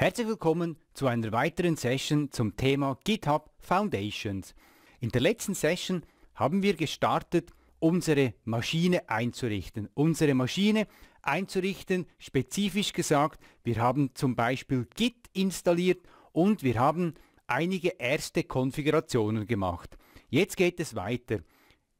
Herzlich willkommen zu einer weiteren Session zum Thema GitHub Foundations. In der letzten Session haben wir gestartet, unsere Maschine einzurichten. Unsere Maschine einzurichten, spezifisch gesagt, wir haben zum Beispiel Git installiert und wir haben einige erste Konfigurationen gemacht. Jetzt geht es weiter.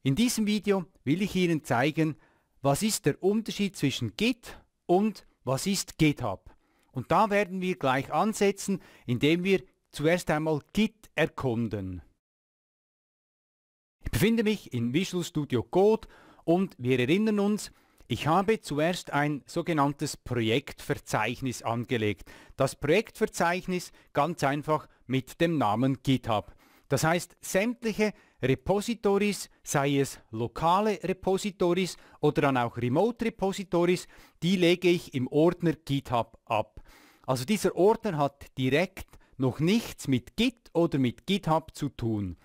In diesem Video will ich Ihnen zeigen, was ist der Unterschied zwischen Git und was ist GitHub. Und da werden wir gleich ansetzen, indem wir zuerst einmal Git erkunden. Ich befinde mich in Visual Studio Code und wir erinnern uns, ich habe zuerst ein sogenanntes Projektverzeichnis angelegt. Das Projektverzeichnis ganz einfach mit dem Namen GitHub. Das heißt, sämtliche Repositories, sei es lokale Repositories oder dann auch Remote Repositories, die lege ich im Ordner GitHub ab. Also dieser Ordner hat direkt noch nichts mit Git oder mit GitHub zu tun.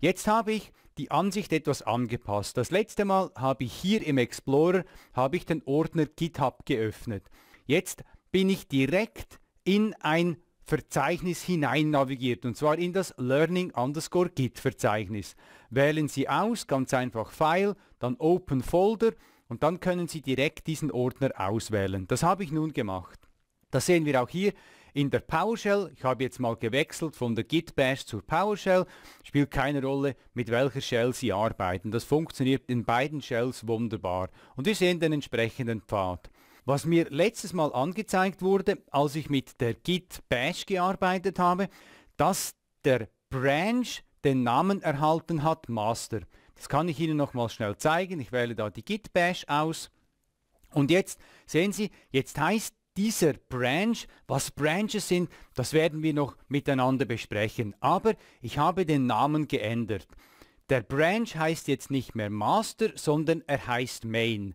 Jetzt habe ich die Ansicht etwas angepasst. Das letzte Mal habe ich hier im Explorer habe ich den Ordner GitHub geöffnet. Jetzt bin ich direkt in ein Verzeichnis hinein navigiert und zwar in das Learning underscore Git Verzeichnis. Wählen Sie aus, ganz einfach File, dann Open Folder und dann können Sie direkt diesen Ordner auswählen. Das habe ich nun gemacht. Das sehen wir auch hier in der PowerShell. Ich habe jetzt mal gewechselt von der Git Bash zur PowerShell. Spielt keine Rolle, mit welcher Shell Sie arbeiten. Das funktioniert in beiden Shells wunderbar. Und wir sehen den entsprechenden Pfad. Was mir letztes Mal angezeigt wurde, als ich mit der Git Bash gearbeitet habe, dass der Branch den Namen erhalten hat Master. Das kann ich Ihnen nochmal schnell zeigen. Ich wähle da die Git Bash aus. Und jetzt sehen Sie, jetzt heißt dieser Branch, was Branches sind, das werden wir noch miteinander besprechen. Aber ich habe den Namen geändert. Der Branch heißt jetzt nicht mehr Master, sondern er heißt Main.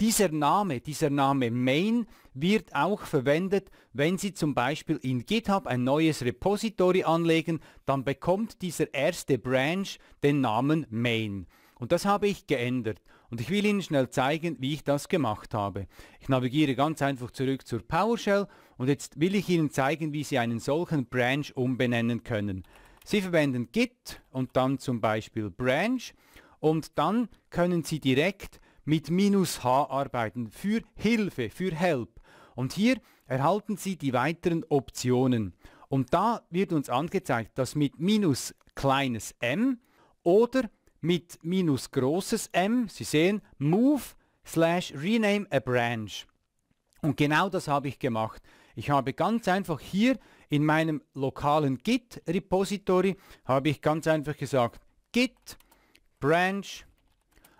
Dieser Name, dieser Name Main wird auch verwendet, wenn Sie zum Beispiel in GitHub ein neues Repository anlegen, dann bekommt dieser erste Branch den Namen Main. Und das habe ich geändert. Und ich will Ihnen schnell zeigen, wie ich das gemacht habe. Ich navigiere ganz einfach zurück zur PowerShell und jetzt will ich Ihnen zeigen, wie Sie einen solchen Branch umbenennen können. Sie verwenden Git und dann zum Beispiel Branch und dann können Sie direkt mit minus H arbeiten für Hilfe, für Help. Und hier erhalten Sie die weiteren Optionen. Und da wird uns angezeigt, dass mit minus kleines m oder mit minus großes M, Sie sehen, move slash rename a branch. Und genau das habe ich gemacht. Ich habe ganz einfach hier in meinem lokalen Git Repository habe ich ganz einfach gesagt git branch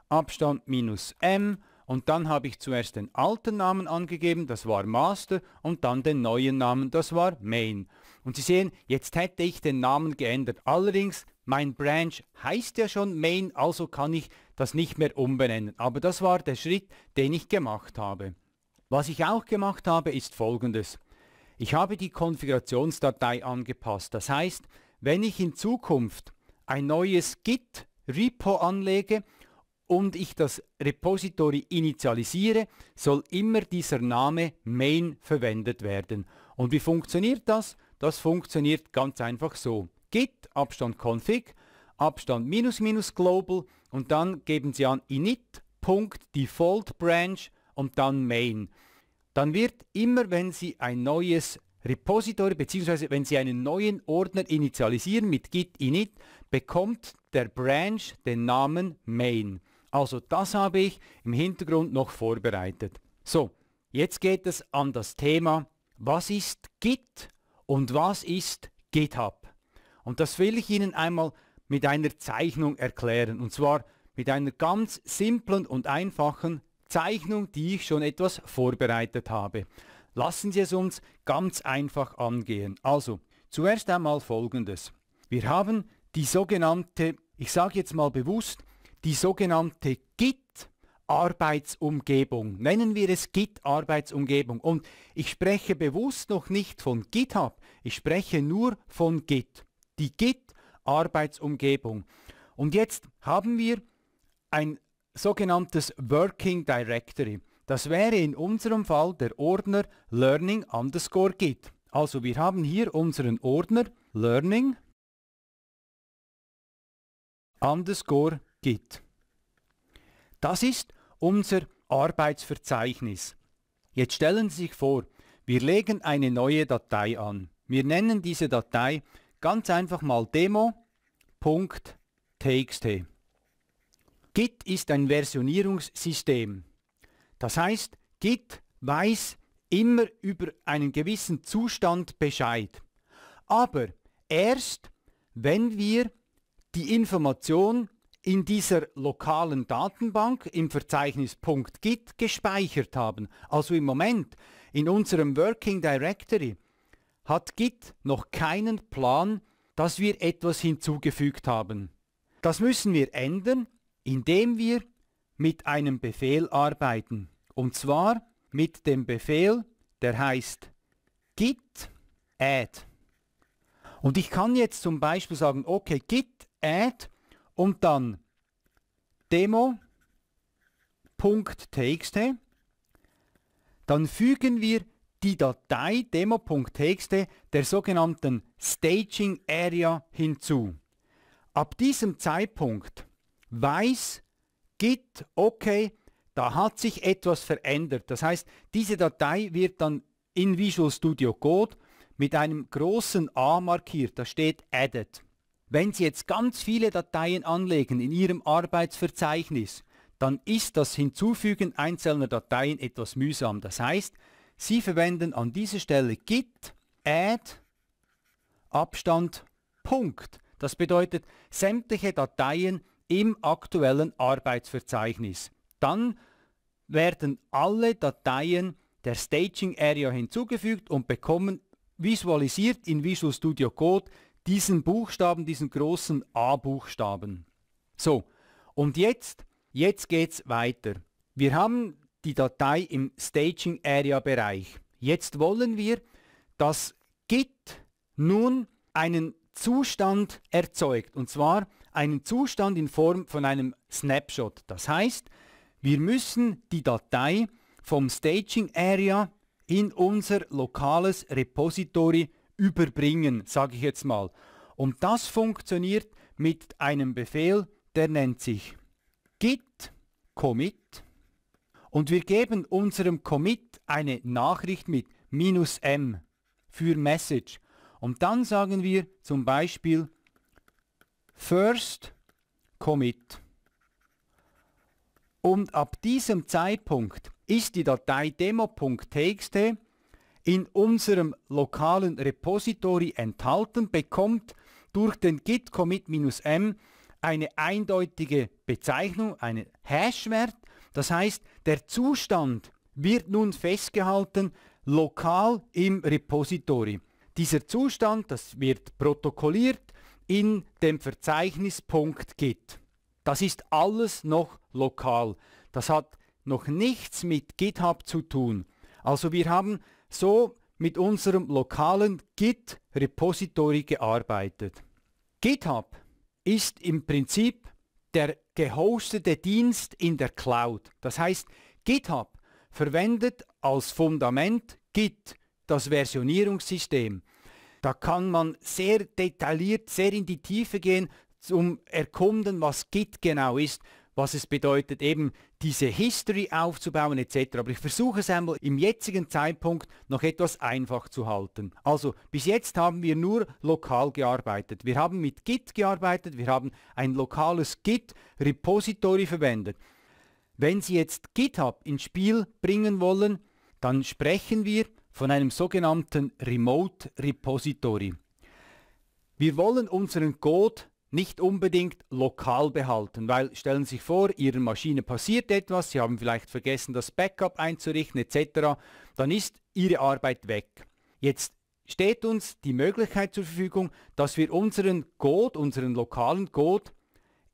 Abstand minus M und dann habe ich zuerst den alten Namen angegeben, das war Master und dann den neuen Namen, das war Main. Und Sie sehen, jetzt hätte ich den Namen geändert. Allerdings mein Branch heißt ja schon Main, also kann ich das nicht mehr umbenennen. Aber das war der Schritt, den ich gemacht habe. Was ich auch gemacht habe, ist folgendes. Ich habe die Konfigurationsdatei angepasst. Das heißt, wenn ich in Zukunft ein neues Git Repo anlege und ich das Repository initialisiere, soll immer dieser Name main verwendet werden. Und wie funktioniert das? Das funktioniert ganz einfach so git Abstand config Abstand minus minus global und dann geben Sie an init.default-branch und dann main. Dann wird immer, wenn Sie ein neues Repository bzw. wenn Sie einen neuen Ordner initialisieren mit git init, bekommt der Branch den Namen main. Also das habe ich im Hintergrund noch vorbereitet. So, jetzt geht es an das Thema, was ist Git und was ist GitHub? Und das will ich Ihnen einmal mit einer Zeichnung erklären. Und zwar mit einer ganz simplen und einfachen Zeichnung, die ich schon etwas vorbereitet habe. Lassen Sie es uns ganz einfach angehen. Also, zuerst einmal Folgendes. Wir haben die sogenannte, ich sage jetzt mal bewusst, die sogenannte Git Arbeitsumgebung. Nennen wir es Git Arbeitsumgebung. Und ich spreche bewusst noch nicht von GitHub. Ich spreche nur von Git die Git-Arbeitsumgebung. Und jetzt haben wir ein sogenanntes Working Directory. Das wäre in unserem Fall der Ordner learning underscore git. Also wir haben hier unseren Ordner learning underscore git. Das ist unser Arbeitsverzeichnis. Jetzt stellen Sie sich vor, wir legen eine neue Datei an. Wir nennen diese Datei Ganz einfach mal demo.txt. Git ist ein Versionierungssystem. Das heißt, Git weiß immer über einen gewissen Zustand Bescheid. Aber erst, wenn wir die Information in dieser lokalen Datenbank im Verzeichnis .git gespeichert haben, also im Moment in unserem Working Directory, hat Git noch keinen Plan, dass wir etwas hinzugefügt haben. Das müssen wir ändern, indem wir mit einem Befehl arbeiten. Und zwar mit dem Befehl, der heißt git add. Und ich kann jetzt zum Beispiel sagen, okay, git add und dann demo.txt. Dann fügen wir die Datei demo.txt der sogenannten Staging Area hinzu. Ab diesem Zeitpunkt weiß Git, okay, da hat sich etwas verändert. Das heißt, diese Datei wird dann in Visual Studio Code mit einem großen A markiert, da steht Added. Wenn Sie jetzt ganz viele Dateien anlegen in Ihrem Arbeitsverzeichnis, dann ist das Hinzufügen einzelner Dateien etwas mühsam. Das heißt, Sie verwenden an dieser Stelle git, add, Abstand, Punkt. Das bedeutet sämtliche Dateien im aktuellen Arbeitsverzeichnis. Dann werden alle Dateien der Staging Area hinzugefügt und bekommen visualisiert in Visual Studio Code diesen Buchstaben, diesen großen A-Buchstaben. So, und jetzt, jetzt es weiter. Wir haben die Datei im Staging Area Bereich. Jetzt wollen wir, dass Git nun einen Zustand erzeugt und zwar einen Zustand in Form von einem Snapshot. Das heißt, wir müssen die Datei vom Staging Area in unser lokales Repository überbringen, sage ich jetzt mal. Und das funktioniert mit einem Befehl, der nennt sich git commit und wir geben unserem Commit eine Nachricht mit minus M für Message. Und dann sagen wir zum Beispiel First Commit. Und ab diesem Zeitpunkt ist die Datei demo.txt in unserem lokalen Repository enthalten, bekommt durch den git commit-m eine eindeutige Bezeichnung, einen Hashwert. Das heißt, der Zustand wird nun festgehalten lokal im Repository. Dieser Zustand, das wird protokolliert in dem Verzeichnispunkt Git. Das ist alles noch lokal. Das hat noch nichts mit GitHub zu tun. Also wir haben so mit unserem lokalen Git-Repository gearbeitet. GitHub ist im Prinzip der gehostete Dienst in der Cloud. Das heißt, GitHub verwendet als Fundament Git, das Versionierungssystem. Da kann man sehr detailliert, sehr in die Tiefe gehen, zum Erkunden, was Git genau ist was es bedeutet, eben diese History aufzubauen etc. Aber ich versuche es einmal im jetzigen Zeitpunkt noch etwas einfach zu halten. Also bis jetzt haben wir nur lokal gearbeitet. Wir haben mit Git gearbeitet, wir haben ein lokales Git-Repository verwendet. Wenn Sie jetzt GitHub ins Spiel bringen wollen, dann sprechen wir von einem sogenannten Remote Repository. Wir wollen unseren Code nicht unbedingt lokal behalten, weil stellen Sie sich vor, Ihre Maschine passiert etwas, Sie haben vielleicht vergessen, das Backup einzurichten etc., dann ist Ihre Arbeit weg. Jetzt steht uns die Möglichkeit zur Verfügung, dass wir unseren Code, unseren lokalen Code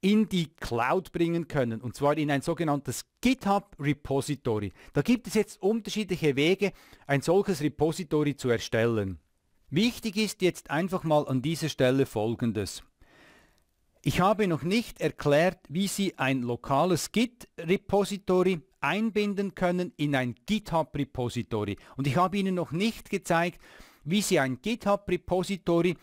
in die Cloud bringen können, und zwar in ein sogenanntes GitHub Repository. Da gibt es jetzt unterschiedliche Wege, ein solches Repository zu erstellen. Wichtig ist jetzt einfach mal an dieser Stelle Folgendes. Ich habe noch nicht erklärt, wie Sie ein lokales Git-Repository einbinden können in ein GitHub-Repository. Und ich habe Ihnen noch nicht gezeigt, wie Sie ein GitHub-Repository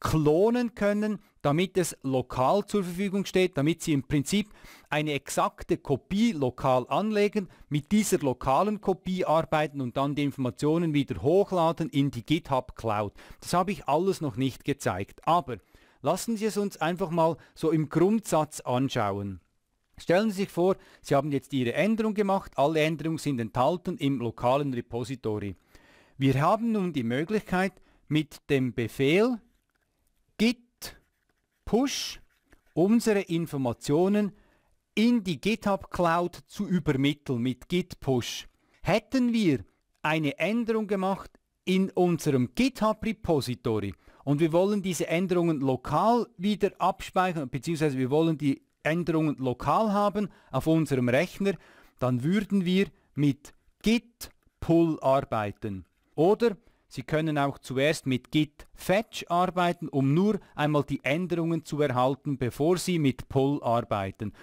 klonen können, damit es lokal zur Verfügung steht, damit Sie im Prinzip eine exakte Kopie lokal anlegen, mit dieser lokalen Kopie arbeiten und dann die Informationen wieder hochladen in die GitHub Cloud. Das habe ich alles noch nicht gezeigt. Aber Lassen Sie es uns einfach mal so im Grundsatz anschauen. Stellen Sie sich vor, Sie haben jetzt Ihre Änderung gemacht, alle Änderungen sind enthalten im lokalen Repository. Wir haben nun die Möglichkeit, mit dem Befehl git push unsere Informationen in die GitHub Cloud zu übermitteln mit git push. Hätten wir eine Änderung gemacht in unserem GitHub Repository, und wir wollen diese Änderungen lokal wieder abspeichern, beziehungsweise wir wollen die Änderungen lokal haben auf unserem Rechner, dann würden wir mit Git Pull arbeiten. Oder Sie können auch zuerst mit Git Fetch arbeiten, um nur einmal die Änderungen zu erhalten, bevor Sie mit Pull arbeiten.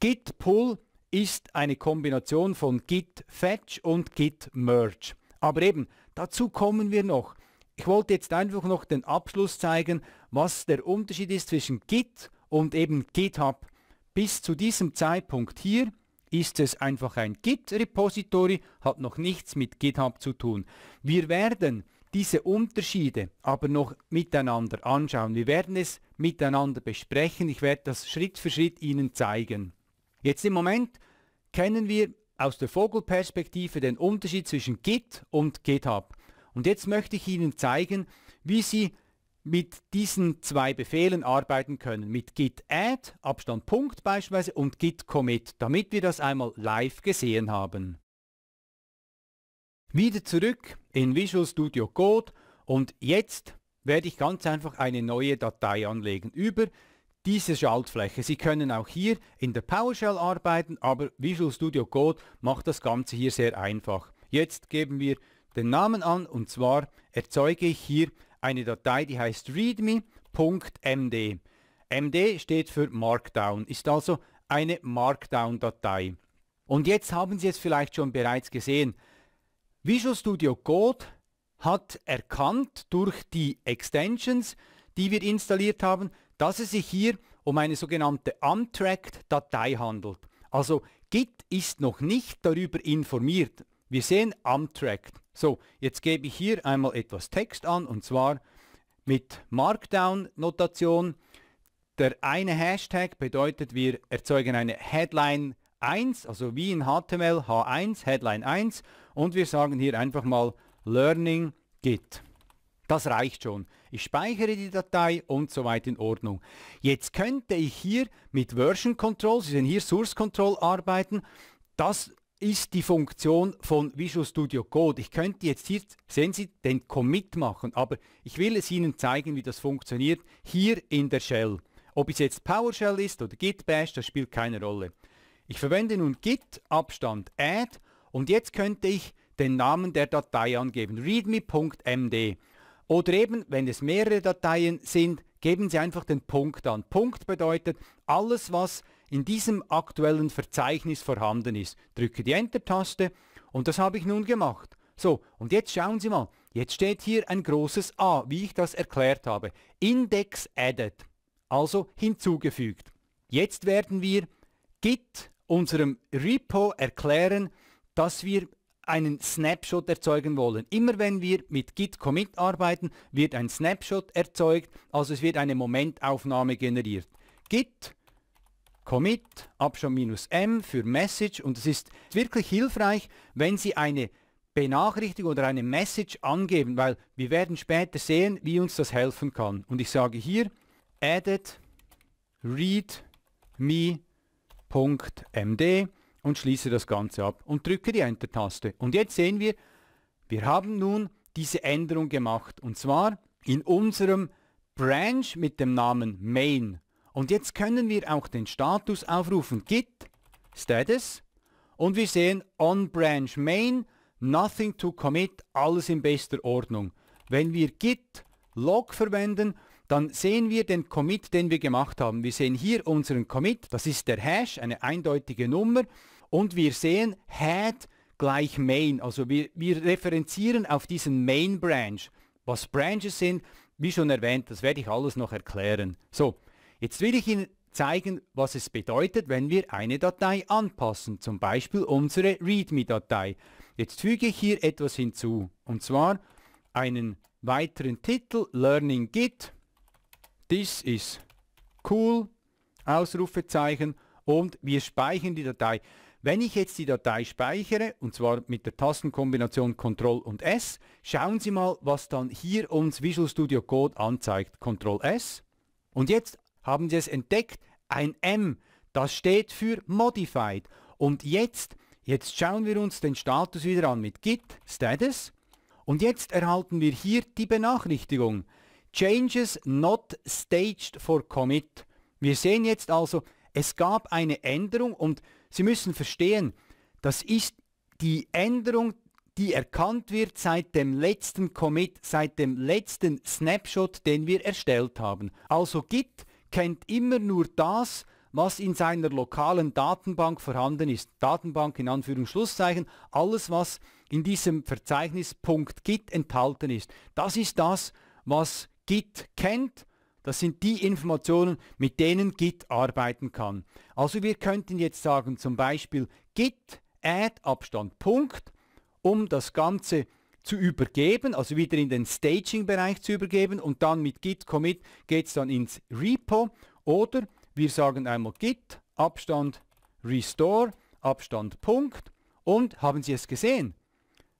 Git Pull ist eine Kombination von Git Fetch und Git Merge. Aber eben, dazu kommen wir noch ich wollte jetzt einfach noch den Abschluss zeigen, was der Unterschied ist zwischen Git und eben GitHub. Bis zu diesem Zeitpunkt hier ist es einfach ein Git-Repository, hat noch nichts mit GitHub zu tun. Wir werden diese Unterschiede aber noch miteinander anschauen. Wir werden es miteinander besprechen. Ich werde das Schritt für Schritt Ihnen zeigen. Jetzt im Moment kennen wir aus der Vogelperspektive den Unterschied zwischen Git und GitHub. Und jetzt möchte ich Ihnen zeigen, wie Sie mit diesen zwei Befehlen arbeiten können. Mit git add, Abstand Punkt beispielsweise, und git commit, damit wir das einmal live gesehen haben. Wieder zurück in Visual Studio Code und jetzt werde ich ganz einfach eine neue Datei anlegen über diese Schaltfläche. Sie können auch hier in der PowerShell arbeiten, aber Visual Studio Code macht das Ganze hier sehr einfach. Jetzt geben wir den Namen an und zwar erzeuge ich hier eine Datei, die heißt readme.md. MD steht für Markdown, ist also eine Markdown-Datei. Und jetzt haben Sie es vielleicht schon bereits gesehen. Visual Studio Code hat erkannt durch die Extensions, die wir installiert haben, dass es sich hier um eine sogenannte Untracked-Datei handelt. Also Git ist noch nicht darüber informiert. Wir sehen Untracked. So, jetzt gebe ich hier einmal etwas Text an und zwar mit Markdown-Notation. Der eine Hashtag bedeutet, wir erzeugen eine Headline 1, also wie in HTML H1, Headline 1 und wir sagen hier einfach mal Learning Git. Das reicht schon. Ich speichere die Datei und so weit in Ordnung. Jetzt könnte ich hier mit Version Control, Sie sehen hier Source Control arbeiten. Das ist die Funktion von Visual Studio Code. Ich könnte jetzt hier, sehen Sie, den Commit machen, aber ich will es Ihnen zeigen, wie das funktioniert, hier in der Shell. Ob es jetzt PowerShell ist oder Git Bash, das spielt keine Rolle. Ich verwende nun Git, Abstand, Add und jetzt könnte ich den Namen der Datei angeben, readme.md. Oder eben, wenn es mehrere Dateien sind, geben Sie einfach den Punkt an. Punkt bedeutet, alles was in diesem aktuellen Verzeichnis vorhanden ist. Drücke die Enter-Taste und das habe ich nun gemacht. So, und jetzt schauen Sie mal. Jetzt steht hier ein großes A, wie ich das erklärt habe. Index added, also hinzugefügt. Jetzt werden wir Git unserem Repo erklären, dass wir einen Snapshot erzeugen wollen. Immer wenn wir mit Git Commit arbeiten, wird ein Snapshot erzeugt, also es wird eine Momentaufnahme generiert. Git commit, Abstand-M für Message und es ist wirklich hilfreich, wenn Sie eine Benachrichtigung oder eine Message angeben, weil wir werden später sehen, wie uns das helfen kann. Und ich sage hier, added readme.md und schließe das Ganze ab und drücke die Enter-Taste. Und jetzt sehen wir, wir haben nun diese Änderung gemacht und zwar in unserem Branch mit dem Namen Main. Und jetzt können wir auch den Status aufrufen. Git Status. Und wir sehen on branch main, nothing to commit, alles in bester Ordnung. Wenn wir git log verwenden, dann sehen wir den Commit, den wir gemacht haben. Wir sehen hier unseren Commit, das ist der Hash, eine eindeutige Nummer. Und wir sehen head gleich main. Also wir, wir referenzieren auf diesen main branch. Was Branches sind, wie schon erwähnt, das werde ich alles noch erklären. So, Jetzt will ich Ihnen zeigen, was es bedeutet, wenn wir eine Datei anpassen, zum Beispiel unsere README-Datei. Jetzt füge ich hier etwas hinzu, und zwar einen weiteren Titel, Learning Git, this is cool, Ausrufezeichen, und wir speichern die Datei. Wenn ich jetzt die Datei speichere, und zwar mit der Tastenkombination Ctrl und S, schauen Sie mal, was dann hier uns Visual Studio Code anzeigt. Ctrl S. Und jetzt haben Sie es entdeckt? Ein M. Das steht für Modified. Und jetzt, jetzt schauen wir uns den Status wieder an mit Git Status. Und jetzt erhalten wir hier die Benachrichtigung. Changes not staged for commit. Wir sehen jetzt also, es gab eine Änderung und Sie müssen verstehen, das ist die Änderung, die erkannt wird seit dem letzten Commit, seit dem letzten Snapshot, den wir erstellt haben. Also Git kennt immer nur das, was in seiner lokalen Datenbank vorhanden ist. Datenbank in Anführungszeichen, alles was in diesem Verzeichnis .git enthalten ist. Das ist das, was Git kennt. Das sind die Informationen, mit denen Git arbeiten kann. Also wir könnten jetzt sagen zum Beispiel Git add Abstand Punkt, um das Ganze zu zu übergeben, also wieder in den Staging-Bereich zu übergeben und dann mit Git Commit geht es dann ins Repo oder wir sagen einmal Git Abstand Restore Abstand Punkt und haben Sie es gesehen?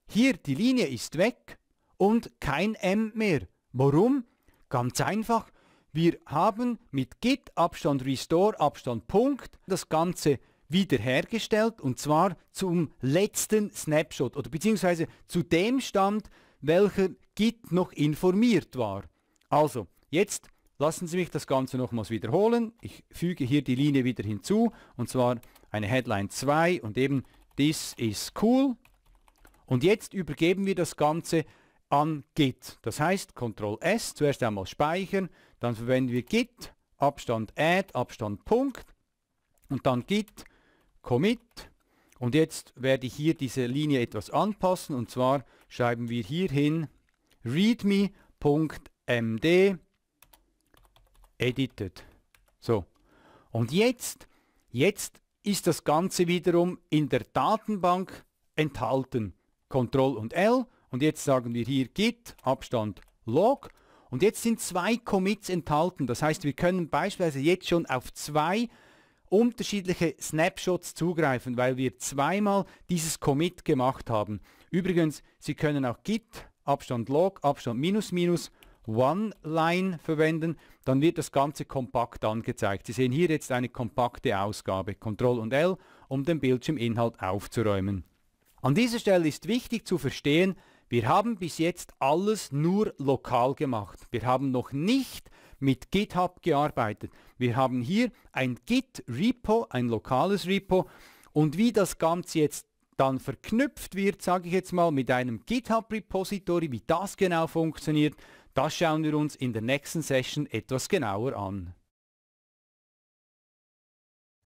Hier die Linie ist weg und kein M mehr. Warum? Ganz einfach, wir haben mit Git Abstand Restore Abstand Punkt das Ganze wiederhergestellt und zwar zum letzten Snapshot oder beziehungsweise zu dem Stand, welcher Git noch informiert war. Also, jetzt lassen Sie mich das Ganze nochmals wiederholen. Ich füge hier die Linie wieder hinzu und zwar eine Headline 2 und eben This is cool. Und jetzt übergeben wir das Ganze an Git. Das heißt, Ctrl S, zuerst einmal speichern, dann verwenden wir Git, Abstand Add, Abstand Punkt und dann Git Commit. Und jetzt werde ich hier diese Linie etwas anpassen und zwar schreiben wir hier hin readme.md edited. So. Und jetzt, jetzt ist das Ganze wiederum in der Datenbank enthalten. Ctrl und L. Und jetzt sagen wir hier git Abstand log. Und jetzt sind zwei Commits enthalten. Das heißt, wir können beispielsweise jetzt schon auf zwei unterschiedliche Snapshots zugreifen, weil wir zweimal dieses Commit gemacht haben. Übrigens, Sie können auch Git, Abstand Log, Abstand Minus Minus, One-Line verwenden, dann wird das Ganze kompakt angezeigt. Sie sehen hier jetzt eine kompakte Ausgabe, Ctrl und L, um den Bildschirminhalt aufzuräumen. An dieser Stelle ist wichtig zu verstehen, wir haben bis jetzt alles nur lokal gemacht. Wir haben noch nicht mit GitHub gearbeitet. Wir haben hier ein Git-Repo, ein lokales Repo und wie das Ganze jetzt dann verknüpft wird, sage ich jetzt mal, mit einem GitHub-Repository, wie das genau funktioniert, das schauen wir uns in der nächsten Session etwas genauer an.